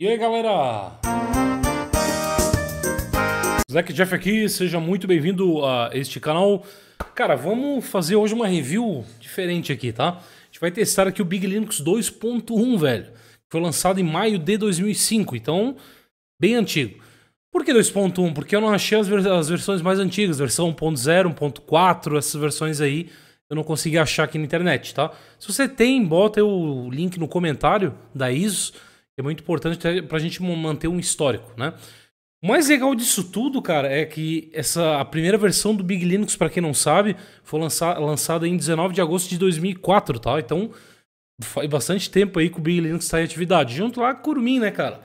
E aí, galera? Zack Jeff aqui, seja muito bem-vindo a este canal. Cara, vamos fazer hoje uma review diferente aqui, tá? A gente vai testar aqui o Big Linux 2.1, velho. Foi lançado em maio de 2005, então bem antigo. Por que 2.1? Porque eu não achei as, vers as versões mais antigas, versão 1.0, 1.4, essas versões aí eu não consegui achar aqui na internet, tá? Se você tem, bota o link no comentário da ISO é muito importante para a gente manter um histórico, né? O mais legal disso tudo, cara, é que essa a primeira versão do Big Linux, para quem não sabe, foi lançada em 19 de agosto de 2004, tá? Então, faz bastante tempo aí que o Big Linux está em atividade. Junto lá Curumin, o né, cara?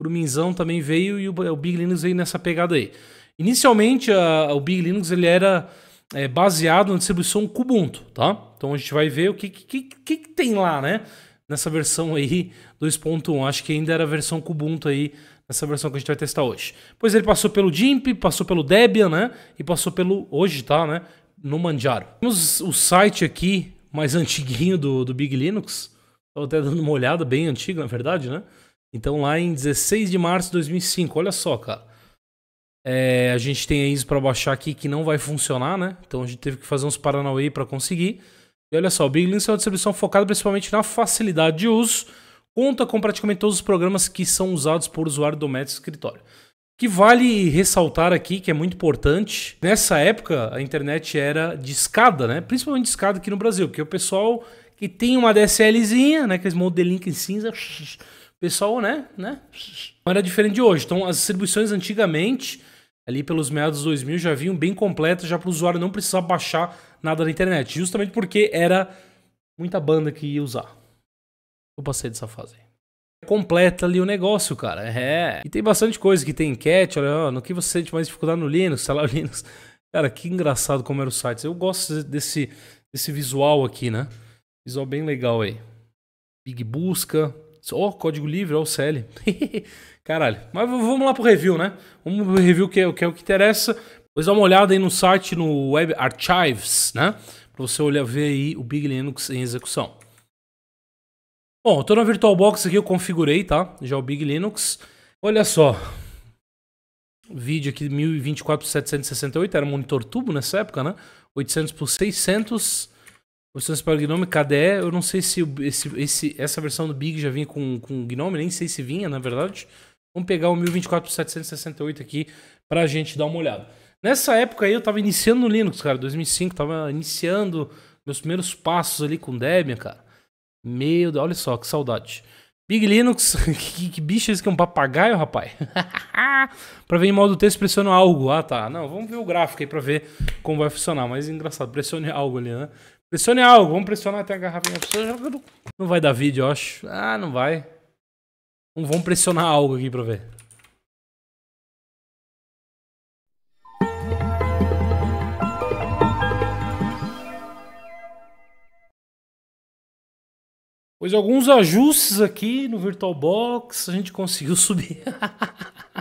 O também veio e o, o, Big Linux veio nessa pegada aí. Inicialmente, a, o Big Linux ele era é, baseado na distribuição Kubuntu, tá? Então a gente vai ver o que, que, que, que tem lá, né? nessa versão aí 2.1. Acho que ainda era a versão Kubuntu aí, nessa versão que a gente vai testar hoje. Pois ele passou pelo GIMP, passou pelo Debian, né? E passou pelo, hoje tá, né? No Manjaro. Temos o site aqui mais antiguinho do, do Big Linux. Estou até dando uma olhada, bem antigo, na verdade, né? Então lá em 16 de março de 2005, olha só, cara. É, a gente tem a ISO para baixar aqui que não vai funcionar, né? Então a gente teve que fazer uns paranauê para conseguir. E olha só, o Big Links é uma distribuição focada principalmente na facilidade de uso, conta com praticamente todos os programas que são usados por usuário doméstico e escritório. O que vale ressaltar aqui, que é muito importante, nessa época a internet era de escada, né? Principalmente de escada aqui no Brasil, porque o pessoal que tem uma DSLzinha, né? Aqueles modelinhos em cinza, o pessoal, né? né? Não era diferente de hoje. Então, as distribuições antigamente ali pelos meados de 2000 já vinham bem completos, já para o usuário não precisar baixar nada na internet, justamente porque era muita banda que ia usar. Eu passei dessa fase. Completa ali o negócio, cara. É. E tem bastante coisa que tem enquete, olha, no que você sente mais dificuldade no Linux, sei lá, Linux. Cara, que engraçado como era o site. Eu gosto desse, desse visual aqui, né? Visual bem legal aí. Big Busca, Ó, oh, código livre, ó, oh, o CL. Caralho. Mas vamos lá pro review, né? Vamos pro review que é, que é o que interessa. Depois dá uma olhada aí no site, no Web Archives, né? Pra você olhar, ver aí o Big Linux em execução. Bom, estou tô na VirtualBox aqui, eu configurei, tá? Já o Big Linux. Olha só. Vídeo aqui 1024 x 768, era monitor tubo nessa época, né? 800 x 600 Versões para o Gnome, KDE, eu não sei se esse, esse, essa versão do Big já vinha com, com o Gnome, nem sei se vinha, na verdade. Vamos pegar o 1024.768 aqui para a gente dar uma olhada. Nessa época aí eu tava iniciando no Linux, cara, 2005, tava iniciando meus primeiros passos ali com Debian, cara. Meu Deus, olha só, que saudade. Big Linux, que, que bicho é esse que é um papagaio, rapaz? para ver em modo texto, pressiona algo. Ah, tá. Não, vamos ver o gráfico aí para ver como vai funcionar. Mas engraçado, pressione algo ali, né? Pressione algo, vamos pressionar até a garrafinha. Não vai dar vídeo, eu acho. Ah, não vai. Vamos pressionar algo aqui pra ver. Pois alguns ajustes aqui no VirtualBox, a gente conseguiu subir.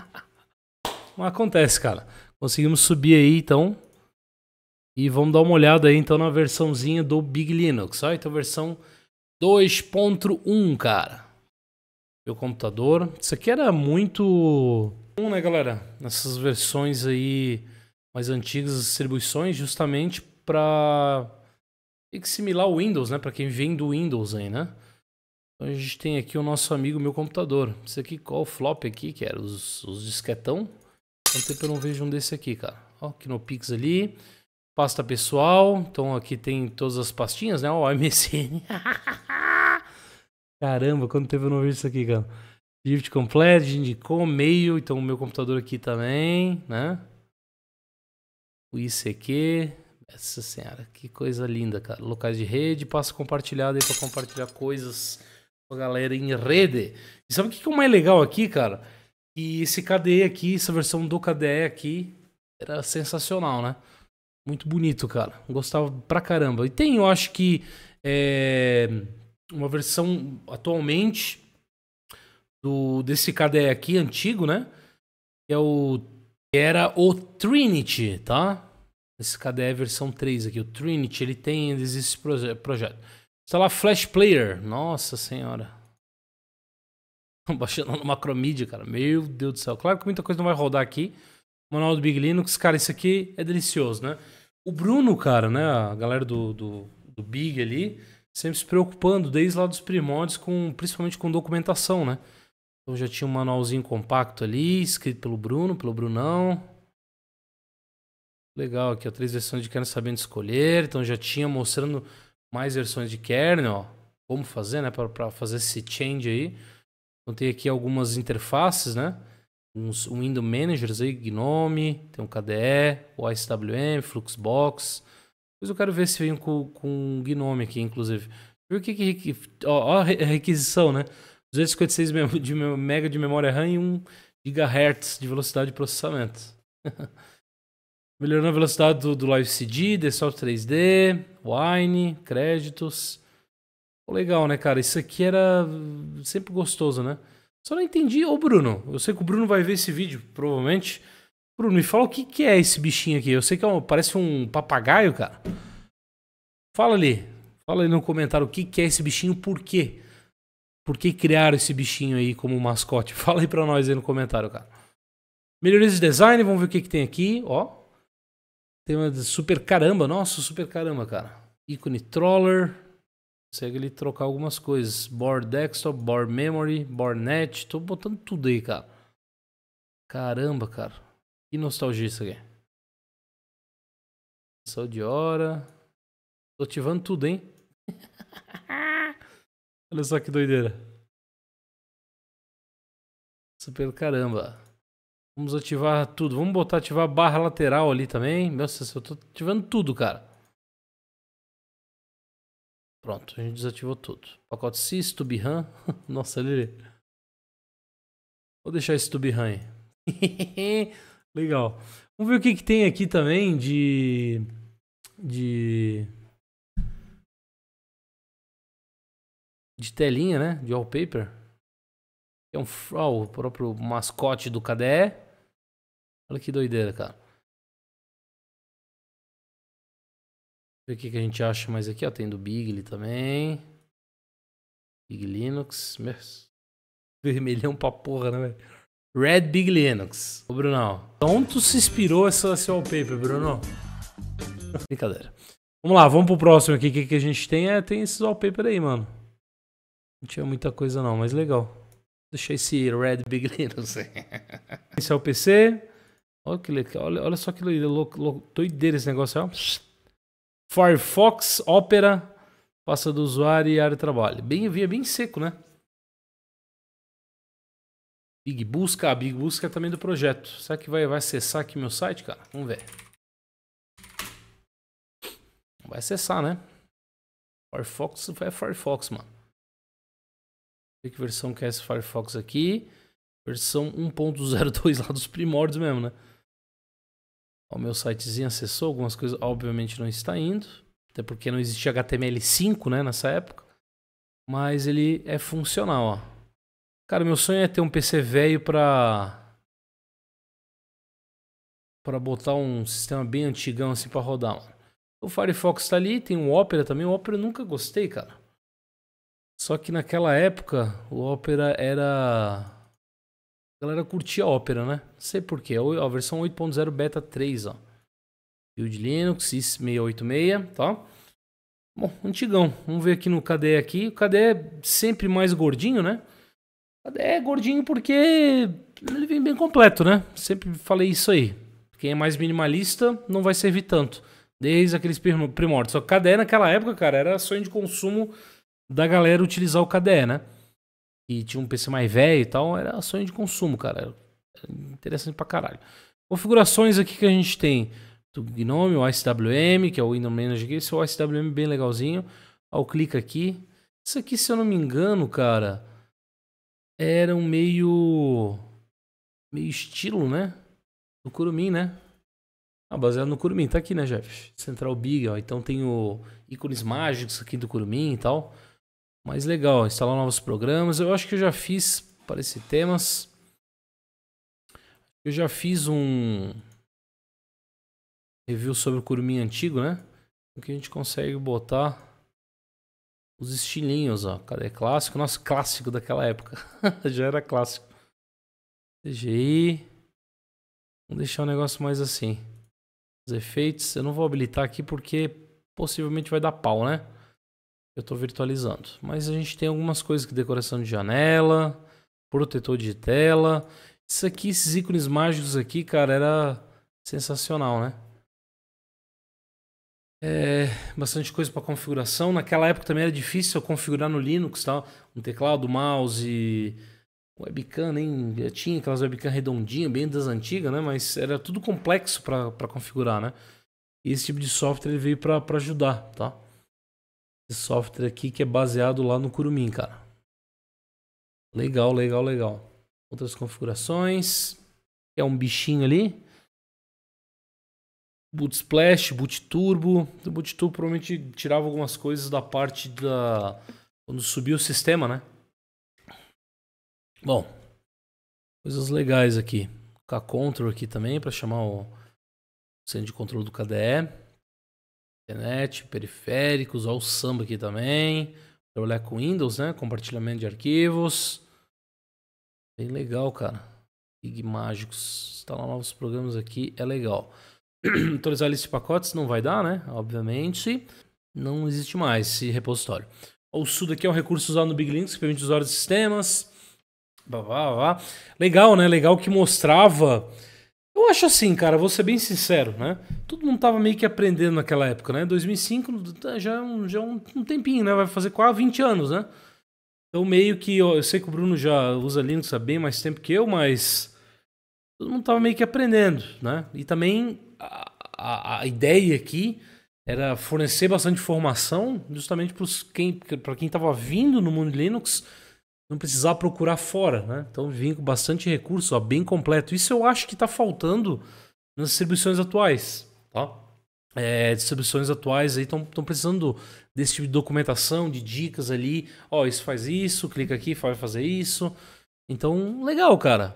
Não acontece, cara. Conseguimos subir aí, então. E vamos dar uma olhada aí então na versãozinha do Big Linux. Ó, então versão 2.1, cara. Meu computador. Isso aqui era muito comum, né, galera? Nessas versões aí mais antigas distribuições, justamente para similar o Windows, né? Para quem vem do Windows aí, né? Então a gente tem aqui o nosso amigo meu computador. Isso aqui, qual o flop aqui que era? Os, os disquetão? Quanto tempo eu não vejo um desse aqui, cara? Ó, Kinopix ali. Pasta pessoal. Então aqui tem todas as pastinhas, né? Ó, MSN. Caramba, quanto tempo eu não vi isso aqui, cara. Gift completo, indicou, meio, Então o meu computador aqui também, né? O ICQ. Essa senhora, que coisa linda, cara. Locais de rede, passa compartilhada aí pra compartilhar coisas com a galera em rede. E sabe o que, é o mais legal aqui, cara? E esse KDE aqui, essa versão do KDE aqui, era sensacional, né? Muito bonito, cara. Gostava pra caramba. E tem, eu acho que é, uma versão atualmente do desse KDE aqui, antigo, né? Que é o que era o Trinity, tá? Esse KDE versão 3 aqui, o Trinity, ele tem esse proje projeto. Está lá Flash Player. Nossa senhora. Baixando no Macromedia, cara. Meu Deus do céu. Claro que muita coisa não vai rodar aqui. Manual do Big Linux, cara, isso aqui é delicioso, né? o Bruno, cara, né? A galera do, do, do Big ali, sempre se preocupando desde lá dos primórdios, com, principalmente com documentação, né? Então já tinha um manualzinho compacto ali, escrito pelo Bruno, pelo Brunão. Legal, aqui, ó, três versões de kernel sabendo escolher. Então já tinha mostrando mais versões de kernel, ó, como fazer, né? Para fazer esse change aí. Então tem aqui algumas interfaces, né? uns window managers aí, Gnome, tem um KDE, o SWM, Fluxbox. Depois eu quero ver se vem com, com Gnome aqui, inclusive. Viu o que que... Ó, ó, a requisição, né? 256 de mega de memória RAM e 1 GHz de velocidade de processamento. Melhorando a velocidade do, do Live CD, Desktop 3D, Wine, créditos. legal, né, cara? Isso aqui era sempre gostoso, né? Só não entendi. Ô, Bruno, eu sei que o Bruno vai ver esse vídeo, provavelmente. Bruno, me fala o que, que é esse bichinho aqui. Eu sei que é um, parece um papagaio, cara. Fala ali. Fala aí no comentário o que, que é esse bichinho, por quê? Por que criaram esse bichinho aí como mascote? Fala aí pra nós aí no comentário, cara. Melhorias de design, vamos ver o que, que tem aqui, ó. Tem uma super caramba, nossa, super caramba, cara. Ícone Troller consegue ele trocar algumas coisas. Board desktop, board memory, board net. Tô botando tudo aí, cara. Caramba, cara. Que nostalgia isso aqui. Só de hora. Tô ativando tudo, hein? Olha só que doideira. Isso pelo caramba. Vamos ativar tudo. Vamos botar ativar a barra lateral ali também. Nossa, eu tô ativando tudo, cara. Pronto, a gente desativou tudo. Pacote sys, tubiram. Nossa, ele... Vou deixar esse tubiram aí. Legal. Vamos ver o que, que tem aqui também de... De... De telinha, né? De wallpaper. É um... oh, o próprio mascote do KDE. Olha que doideira, cara. ver o que, a gente acha mais aqui. Ó, tem do Bigly também. Big Linux. Vermelhão pra porra, né, velho? Red Big Linux. Ô, Brunão. Então se inspirou essa seu paper, Bruno? Brincadeira. Vamos lá, vamos pro próximo aqui. O que, que a gente tem? É, tem esses wallpaper aí, mano. Não tinha muita coisa não, mas legal. Deixa esse Red Big Linux aí. Esse é o PC. Olha que legal. Olha, olha só que doideira esse negócio. Firefox, Opera, pasta do usuário e área de trabalho. Bem, via bem seco, né? Big Busca, a Big Busca é também do projeto. Será que vai, vai acessar aqui meu site, cara? Vamos ver. Vai acessar, né? Firefox é Firefox, mano. Ver que versão que é esse Firefox aqui. Versão 1.02 lá dos primórdios mesmo, né? O meu sitezinho, acessou algumas coisas, obviamente não está indo, até porque não existia HTML5 né, nessa época, mas ele é funcional. Ó. Cara, meu sonho é ter um PC velho para para botar um sistema bem antigão assim para rodar. O Firefox está ali, tem o Opera também. O Opera eu nunca gostei, cara. Só que naquela época o Opera era a galera curtia a ópera, né? Não sei porquê. É a versão 8.0 beta 3, ó. Build Linux, IS686, tá? Bom, antigão. Vamos ver aqui no KDE aqui. O KDE é sempre mais gordinho, né? O KDE é gordinho porque ele vem bem completo, né? Sempre falei isso aí. Quem é mais minimalista não vai servir tanto. Desde aqueles primórdios. Só que KDE naquela época, cara, era sonho de consumo da galera utilizar o KDE, né? e tinha um PC mais velho e tal, era sonho de consumo, cara. Era interessante pra caralho. Configurações aqui que a gente tem do Gnome, o SWM que é o Windows Manager, esse é o SWM bem legalzinho. Ao clicar aqui. Isso aqui, se eu não me engano, cara, era um meio meio estilo, né? Do Curumin, né? Ah, baseado no Curumin, tá aqui, né, Jeff? Central Big, ó. Então tem o ícones mágicos aqui do Curumin e tal. Mas legal, instalar novos programas. Eu acho que eu já fiz para esse temas. Eu já fiz um review sobre o Curumim antigo, né? O que a gente consegue botar os estilinhos, ó. Cadê é clássico? Nosso clássico daquela época. já era clássico. CGI. Vamos deixar o um negócio mais assim. Os efeitos, eu não vou habilitar aqui porque possivelmente vai dar pau, né? eu estou virtualizando. Mas a gente tem algumas coisas que decoração de janela, protetor de tela. Isso aqui, esses ícones mágicos aqui, cara, era sensacional, né? É, bastante coisa para configuração. Naquela época também era difícil configurar no Linux, tal, tá? um teclado, mouse, webcam, nem tinha aquelas webcam redondinhas bem das antigas, né? Mas era tudo complexo para configurar, né? E esse tipo de software ele veio para ajudar, tá? esse software aqui que é baseado lá no Curumin, cara. Legal, legal, legal. Outras configurações. É um bichinho ali. Boot Splash, Boot Turbo. O então, Boot Turbo provavelmente tirava algumas coisas da parte da... Quando subiu o sistema, né? Bom. Coisas legais aqui. K-Control aqui também para chamar o centro de controle do KDE internet, periféricos, olha o samba aqui também. Trabalhar com Windows, né? Compartilhamento de arquivos. Bem legal, cara. Gig Mágicos. Instalar novos programas aqui é legal. Atualizar a lista de pacotes não vai dar, né? Obviamente. Não existe mais esse repositório. O SUD aqui é um recurso usado no Big Linux que permite usuários de sistemas. Legal, né? Legal que mostrava eu acho assim, cara, vou ser bem sincero, né? Todo mundo tava meio que aprendendo naquela época, né? 2005 já é um, já é um, um tempinho, né? Vai fazer quase 20 anos, né? Então meio que, ó, eu sei que o Bruno já usa Linux há bem mais tempo que eu, mas todo mundo tava meio que aprendendo, né? E também a, a, a ideia aqui era fornecer bastante informação justamente para quem, estava quem vindo no mundo Linux não precisar procurar fora, né? Então vem com bastante recurso, ó, bem completo. Isso eu acho que está faltando nas distribuições atuais, tá? É, distribuições atuais aí estão precisando desse tipo de documentação, de dicas ali. Ó, isso faz isso, clica aqui, vai fazer isso. Então, legal, cara.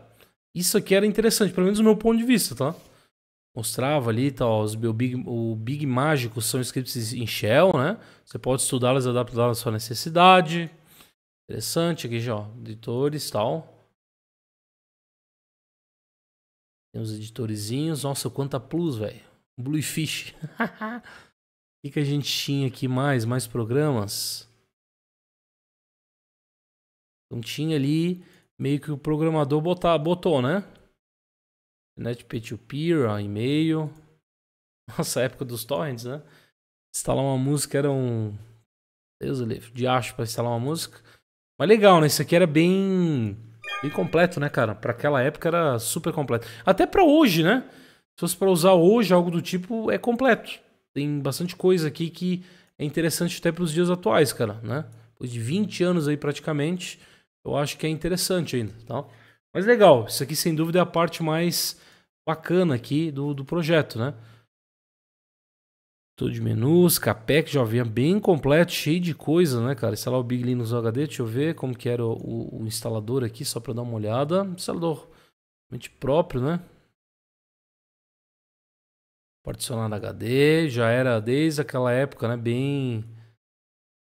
Isso aqui era interessante, pelo menos do meu ponto de vista, tá? Mostrava ali, tá, ó, os Big, o Big Mágico são escritos em Shell, né? Você pode estudá-los e adaptá-los à sua necessidade. Interessante aqui, ó. Editores tal. Tem os editorezinhos. Nossa, quanta plus, velho. Bluefish. O que, que a gente tinha aqui mais? Mais programas? Então tinha ali meio que o programador botar, botou, né? Internet peer-to-peer, e-mail. Nossa, época dos torrents, né? Instalar uma música era um. Deus livre, de acho pra instalar uma música. Mas legal, né? Isso aqui era bem, bem completo, né, cara? Para aquela época era super completo. Até para hoje, né? Se fosse para usar hoje algo do tipo, é completo. Tem bastante coisa aqui que é interessante até para os dias atuais, cara, né? Depois de 20 anos aí praticamente, eu acho que é interessante ainda, tá? Mas legal, isso aqui sem dúvida é a parte mais bacana aqui do, do projeto, né? Tudo de menus, Capec, vinha bem completo, cheio de coisa, né, cara? Instalar o Big Linux HD, deixa eu ver como que era o, o, o instalador aqui, só para dar uma olhada. Instalador realmente próprio, né? Particionado HD, já era desde aquela época, né? Bem,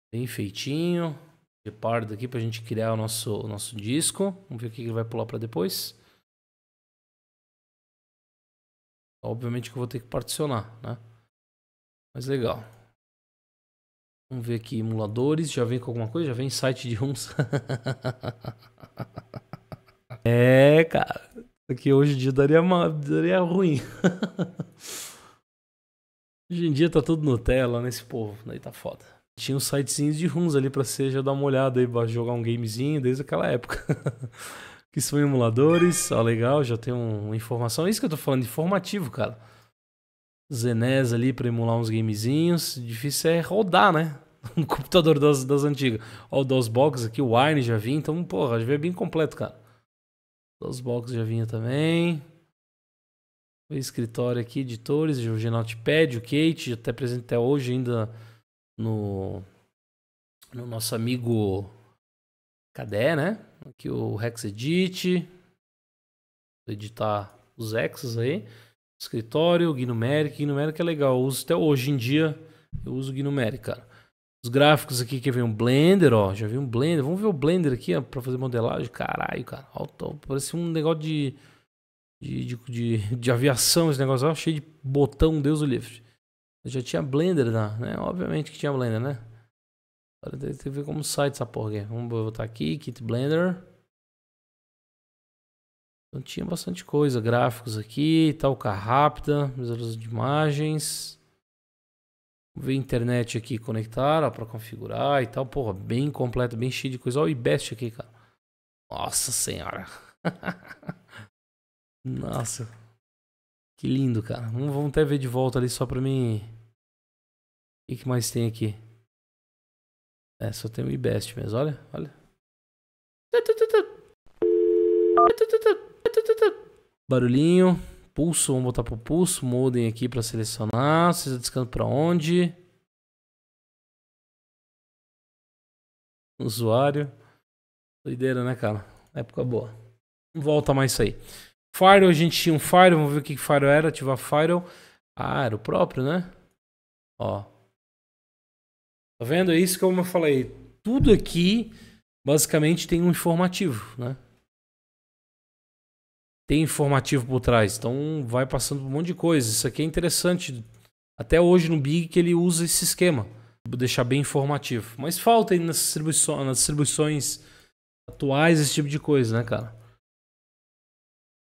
bem feitinho. Gepardo aqui para a gente criar o nosso, o nosso disco. Vamos ver o que ele vai pular para depois. Obviamente que eu vou ter que particionar, né? Mas legal. Vamos ver aqui, emuladores. Já vem com alguma coisa? Já vem site de runs é, cara. Isso aqui hoje em dia daria, uma, daria ruim. hoje em dia tá tudo Nutella nesse né, povo. Daí tá foda. Tinha uns sitezinhos de runs ali pra você já dar uma olhada aí, pra jogar um gamezinho desde aquela época. que são emuladores. Ó, tá legal, já tem uma informação. É isso que eu tô falando, informativo, cara. Zenes ali para emular uns gamezinhos. Difícil é rodar, né? No computador das, das antigas. Ó, o DOSBox aqui, o Wine já vinha, então, porra, já veio é bem completo, cara. DOSBox já vinha também. O escritório aqui, editores, o Genoutepad, o Kate, até presente até hoje ainda no, no nosso amigo Cadê, né? Aqui o Rexedit. Editar os Exos aí escritório, Gnumeric. Gnumeric é legal, eu uso até hoje em dia. Eu uso Gnumeric, cara. Os gráficos aqui que vem um Blender, ó. Já vi um Blender. Vamos ver o Blender aqui, ó, pra fazer modelagem. Caralho, cara. Alto, parece um negócio de de, de, de, de, aviação, esse negócio. Ó, cheio de botão, Deus o livre. Eu já tinha Blender, né? É, obviamente que tinha Blender, né? Agora tem que ver como sai dessa porra aqui. Vamos botar aqui, Kit Blender. Então tinha bastante coisa, gráficos aqui, carro rápida, visualização de imagens. Vamos ver internet aqui conectar, para configurar e tal. Porra, bem completo, bem cheio de coisa. Olha o IBEST aqui, cara. Nossa senhora. Nossa. Que lindo, cara. Vamos até ver de volta ali só pra mim. O que mais tem aqui? É, só tem o IBEST mesmo. Olha, olha. Barulhinho. Pulso, vamos botar pro pulso. Modem aqui para selecionar. Vocês descanso para onde? Usuário. Doideira, né, cara? Época boa. Volta mais isso aí. Firewall, a gente tinha um Firewall. Vamos ver o que Firewall era. Ativar Firewall. Ah, era o próprio, né? Ó. Tá vendo? É isso que eu falei. Tudo aqui, basicamente, tem um informativo, né? tem informativo por trás. Então vai passando por um monte de coisa. Isso aqui é interessante. Até hoje no Big que ele usa esse esquema. Vou deixar bem informativo. Mas falta aí nas, distribuições, nas distribuições atuais esse tipo de coisa, né, cara?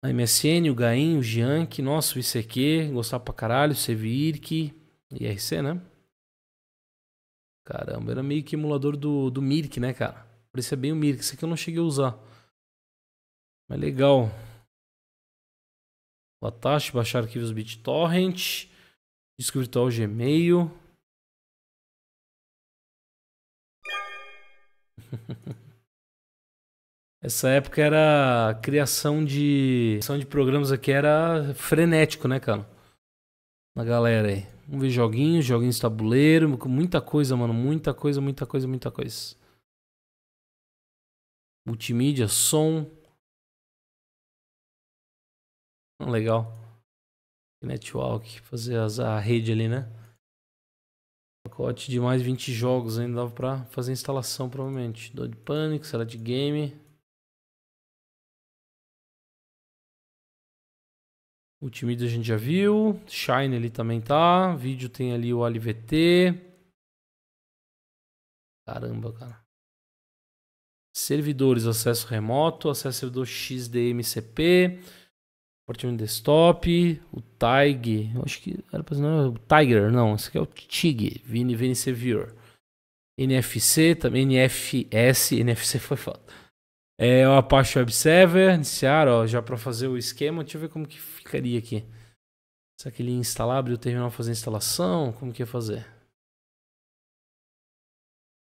A MSN, o Gain, o Gianc, nosso ICQ, gostar pra caralho, o CVIRC, IRC, né? Caramba, era meio que emulador do, do Mirk, né, cara? Por isso é bem o Mirk. Isso aqui eu não cheguei a usar. Mas legal. Latash, baixar arquivos BitTorrent, disco virtual Gmail. Essa época era a criação de criação de programas aqui era frenético, né, cara? Na galera aí. Vamos ver joguinhos, joguinhos de tabuleiro, muita coisa, mano, muita coisa, muita coisa, muita coisa. Multimídia, som, Legal. Network, fazer as, a rede ali, né? Pacote de mais 20 jogos ainda dava pra fazer instalação, provavelmente. Dor de pânico, será de game. O Timid a gente já viu. Shine ali também tá. Vídeo tem ali o AliVT. Caramba, cara. Servidores, acesso remoto, acesso servidor XDMCP Portinho desktop, o Tig, acho que era pra não, é o Tiger, não, esse aqui é o TIG, Vini, Vini Sevier. NFC, também NFS, NFC foi falta. É o Apache Web Server, iniciar, ó, já para fazer o esquema, deixa eu ver como que ficaria aqui. Será que ele ia instalar, abrir o terminal, fazer a instalação, como que ia fazer?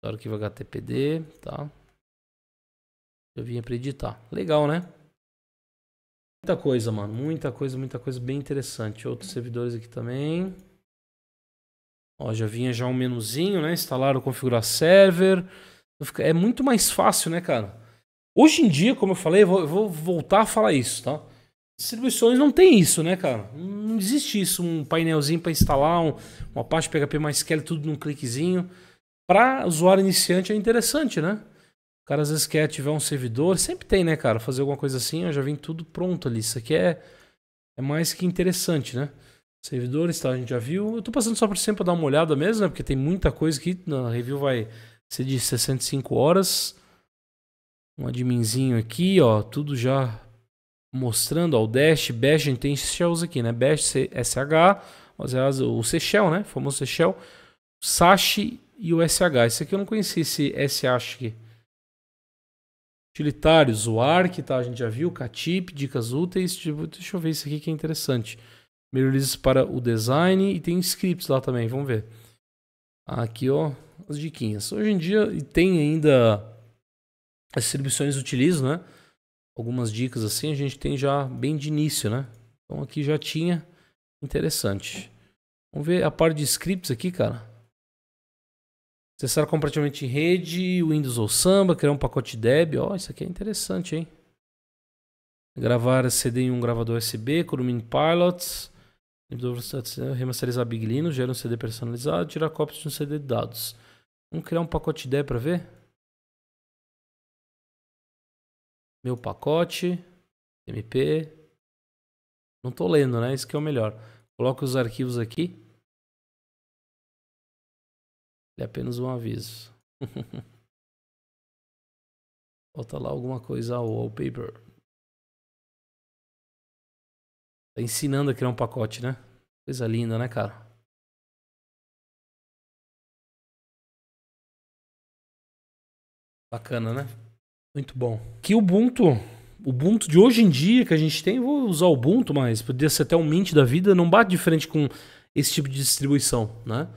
Arquivo HTTPD, tá. Eu vim para editar. Legal, né? Muita coisa, mano. Muita coisa, muita coisa bem interessante. Outros servidores aqui também. Ó, já vinha já um menuzinho, né? Instalaram, configurar server. É muito mais fácil, né, cara? Hoje em dia, como eu falei, eu vou, eu vou voltar a falar isso, tá? Distribuições não tem isso, né, cara? Não existe isso, um painelzinho para instalar, um, uma parte PHP mais tudo num cliquezinho. Para usuário iniciante é interessante, né? cara às vezes quer ativar um servidor, sempre tem, né, cara? Fazer alguma coisa assim, eu já vem tudo pronto ali. Isso aqui é, é mais que interessante, né? Servidores, tá? A gente já viu. Eu tô passando só por cima pra dar uma olhada mesmo, né? Porque tem muita coisa que na review vai ser de 65 horas. Um adminzinho aqui, ó. Tudo já mostrando, ó. O Dash, Bash, a gente tem shells aqui, né? Bash, SH, é o shell né? O famoso shell sash e o SH. Esse aqui eu não conhecia, esse SH aqui. Utilitários, o ARC, tá? A gente já viu, CATIP, dicas úteis. Tipo, deixa eu ver isso aqui que é interessante. Melhorias para o design e tem scripts lá também, vamos ver. Aqui, ó, as diquinhas. Hoje em dia, e tem ainda as distribuições utilizam, né? Algumas dicas assim, a gente tem já bem de início, né? Então aqui já tinha, interessante. Vamos ver a parte de scripts aqui, cara. Acessar compartilhamento em rede, Windows ou Samba, criar um pacote Deb. Ó, oh, isso aqui é interessante, hein? Gravar CD em um gravador USB, Kurumin Pilots, né, remasterizar Big Linux, gerar um CD personalizado, tirar cópias de um CD de dados. Vamos criar um pacote Deb para ver? Meu pacote, MP. Não estou lendo, né? Isso que é o melhor. Coloco os arquivos aqui. Ele é apenas um aviso. Falta lá alguma coisa ao ah, wallpaper. Tá ensinando a criar um pacote, né? Coisa linda, né, cara? Bacana, né? Muito bom. Que Ubuntu, o Ubuntu de hoje em dia que a gente tem, vou usar o Ubuntu, mas poderia ser até um Mint da vida, não bate de frente com esse tipo de distribuição, né?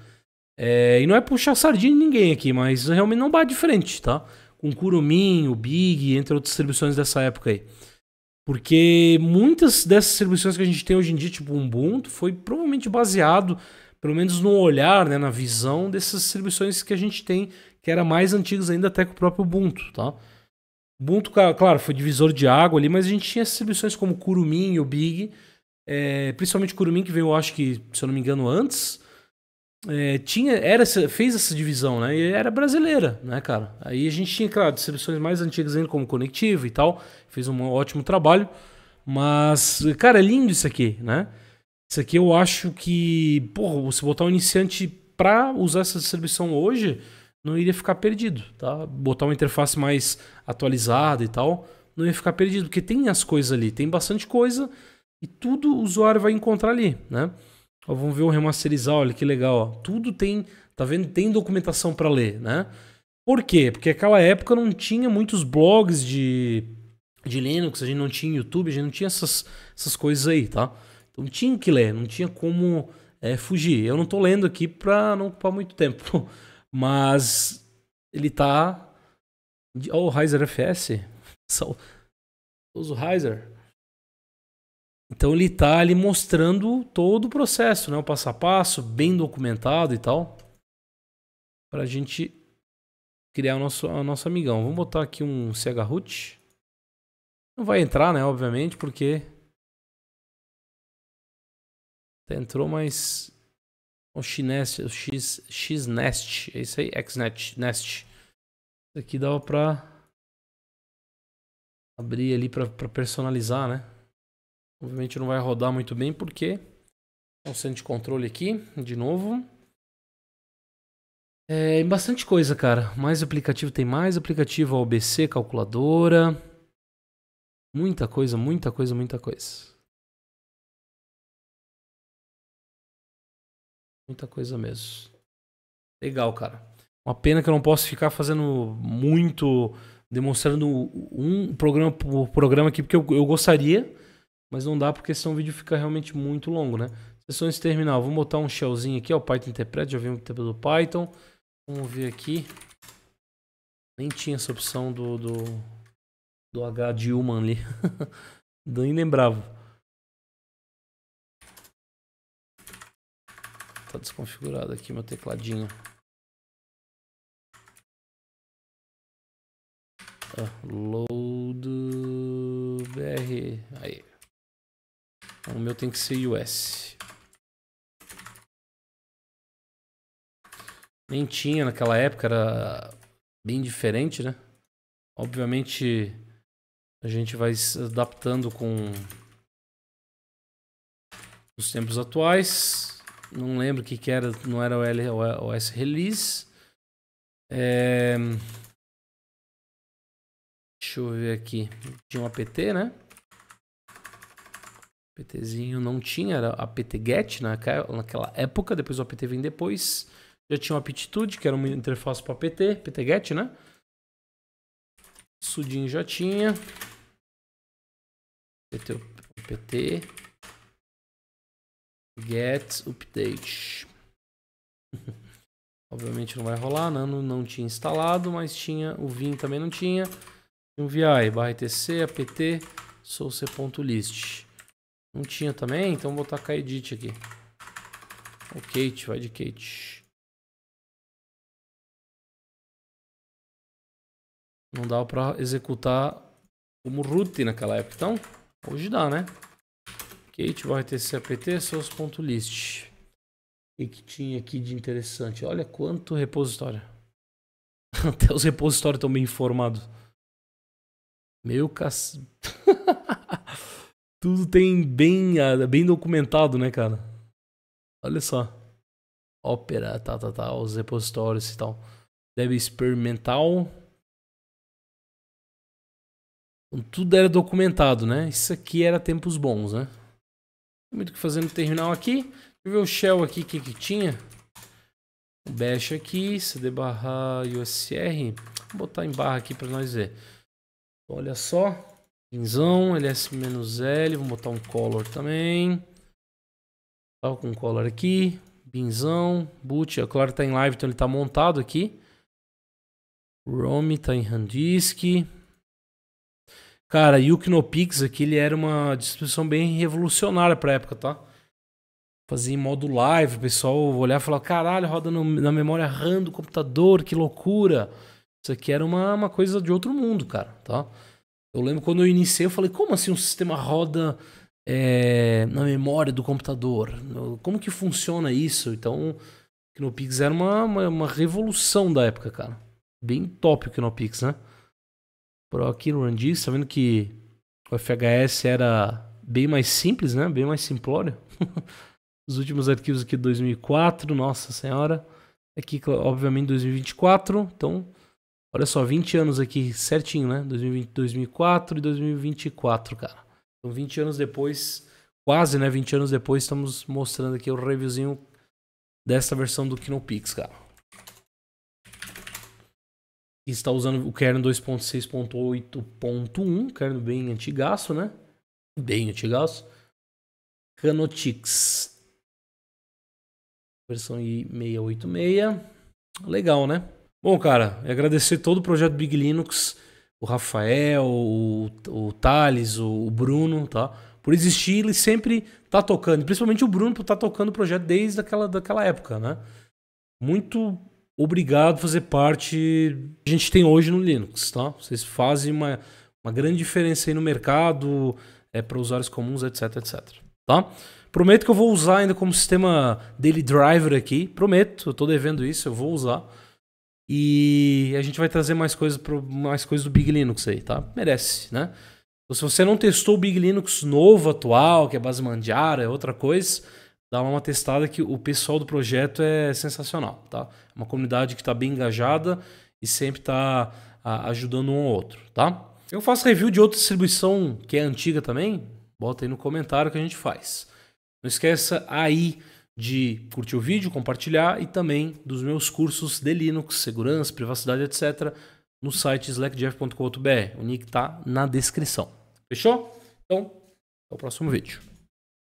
É, e não é puxar sardinha em ninguém aqui, mas realmente não bate de frente, tá? Com Curumin, o Big, entre outras distribuições dessa época aí. Porque muitas dessas distribuições que a gente tem hoje em dia, tipo Ubuntu, foi provavelmente baseado, pelo menos no olhar, né, na visão dessas distribuições que a gente tem, que era mais antigas ainda até que o próprio Ubuntu, tá? Ubuntu, claro, foi divisor de água ali, mas a gente tinha distribuições como Curumin e o Big, é, principalmente Curumin, que veio, eu acho que, se eu não me engano, antes, é, tinha era fez essa divisão, né? E era brasileira, né, cara? Aí a gente tinha, claro, distribuições mais antigas ainda, como Conectivo e tal. Fez um ótimo trabalho. Mas, cara, é lindo isso aqui, né? Isso aqui eu acho que, porra, você botar um iniciante pra usar essa distribuição hoje, não iria ficar perdido, tá? Botar uma interface mais atualizada e tal, não ia ficar perdido, porque tem as coisas ali, tem bastante coisa e tudo o usuário vai encontrar ali, né? Ó, vamos ver o remasterizar, olha que legal. Ó. Tudo tem, tá vendo? Tem documentação para ler, né? Por quê? Porque aquela época não tinha muitos blogs de, de Linux, a gente não tinha YouTube, a gente não tinha essas, essas coisas aí, tá? Então tinha que ler, não tinha como é, fugir. Eu não tô lendo aqui pra não ocupar muito tempo, mas ele tá... Ó, oh, o Heiser FS. O Riser. Então ele está ali mostrando todo o processo, né? o passo a passo, bem documentado e tal. Para a gente criar o nosso, o nosso amigão. Vamos botar aqui um Sega Root. Não vai entrar, né? Obviamente, porque. Até entrou, mas. O Xnest, o X, é isso aí, xnest, Nest. Isso aqui dava pra abrir ali pra, pra personalizar, né? Obviamente não vai rodar muito bem porque é um centro de controle aqui, de novo. É bastante coisa, cara. Mais aplicativo tem mais aplicativo, OBC, calculadora. Muita coisa, muita coisa, muita coisa. Muita coisa mesmo. Legal, cara. Uma pena que eu não posso ficar fazendo muito, demonstrando um programa por programa aqui, porque eu, eu gostaria mas não dá porque senão o vídeo fica realmente muito longo, né? Sessões terminal. Vou botar um shellzinho aqui, ó. Python Interpreter. já vi o tempo do Python. Vamos ver aqui. Nem tinha essa opção do, do, do H de human ali. Nem lembrava. Tá desconfigurado aqui meu tecladinho. Ah, load br. Aí. Então, o meu tem que ser US. Nem tinha naquela época, era bem diferente, né? Obviamente a gente vai se adaptando com os tempos atuais. Não lembro o que, que era, não era o OS release. É... Deixa eu ver aqui. Tinha um APT, né? PTzinho não tinha, era a PTGET né? naquela época, depois o APT vem depois. Já tinha o Aptitude, que era uma interface para PT, PTGET, né? Sudinho já tinha. PT, PT. Get update. Obviamente não vai rolar, Nano né? não tinha instalado, mas tinha, o Vim também não tinha. Um VI, barra ITC, apt, source.list. Não tinha também, então vou botar Kaedit aqui. O Kate, vai de Kate. Não dava pra executar como root naquela época, então hoje dá, né? Kate vai ter CAPT, seus.list. O que tinha aqui de interessante? Olha quanto repositório. Até os repositórios estão bem informados. Meu cacete. Tudo tem bem, ah, bem documentado, né, cara? Olha só. Ópera, tá, tá, tá, os repositórios e tal. Deve experimental. Então, tudo era documentado, né? Isso aqui era tempos bons, né? Tem muito o que fazer no terminal aqui. Deixa eu ver o shell aqui, o que que tinha. O bash aqui, cd barra usr. Vou botar em barra aqui para nós ver. Olha só. Pinzão, ls-l, é vou botar um color também. Tá com um color aqui, binzão, boot, a é claro tá em live, então ele tá montado aqui. ROM tá em Handisk. Cara, Yuknopix aqui, ele era uma distribuição bem revolucionária pra época, tá? Fazia em modo live, o pessoal olhar e falar, caralho, roda no, na memória RAM do computador, que loucura. Isso aqui era uma, uma coisa de outro mundo, cara, tá? Eu lembro quando eu iniciei, eu falei, como assim um sistema roda é, na memória do computador? Como que funciona isso? Então, o Kinopix era uma, uma, uma, revolução da época, cara. Bem top o Kinopix, né? Pro aqui no Randy, tá vendo que o FHS era bem mais simples, né? Bem mais simplório. Os últimos arquivos aqui de 2004, nossa senhora. Aqui, obviamente, 2024, então... Olha só, 20 anos aqui certinho, né? 2020, 2004 e 2024, cara. Então 20 anos depois, quase, né? 20 anos depois, estamos mostrando aqui o reviewzinho dessa versão do Kinopix, cara. Que está usando o kernel 2.6.8.1, kernel bem antigaço, né? Bem antigaço. Canotix. Versão I686. Legal, né? Bom, cara, agradecer todo o projeto Big Linux, o Rafael, o, o Thales, o, o Bruno, tá? Por existir, ele sempre tá tocando, principalmente o Bruno por estar tá tocando o projeto desde aquela, daquela época, né? Muito obrigado por fazer parte a gente tem hoje no Linux, tá? Vocês fazem uma, uma grande diferença aí no mercado, é para usuários comuns, etc, etc, tá? Prometo que eu vou usar ainda como sistema daily driver aqui, prometo, eu tô devendo isso, eu vou usar. E a gente vai trazer mais coisas mais coisas do Big Linux aí, tá? Merece, né? Então, se você não testou o Big Linux novo, atual, que é base Mandiara, é outra coisa, dá uma testada que o pessoal do projeto é sensacional, tá? É uma comunidade que está bem engajada e sempre está ajudando um ao outro, tá? Eu faço review de outra distribuição que é antiga também, bota aí no comentário que a gente faz. Não esqueça aí de curtir o vídeo, compartilhar e também dos meus cursos de Linux, segurança, privacidade, etc., no site slackjeff.com.br. O link está na descrição. Fechou? Então, até o próximo vídeo.